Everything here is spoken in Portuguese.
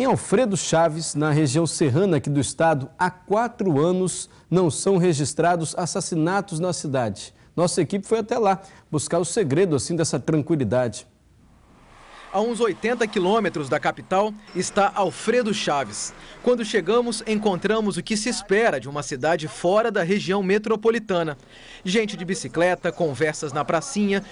Em Alfredo Chaves, na região serrana aqui do estado, há quatro anos não são registrados assassinatos na cidade. Nossa equipe foi até lá buscar o segredo assim dessa tranquilidade. A uns 80 quilômetros da capital está Alfredo Chaves. Quando chegamos, encontramos o que se espera de uma cidade fora da região metropolitana: gente de bicicleta, conversas na pracinha,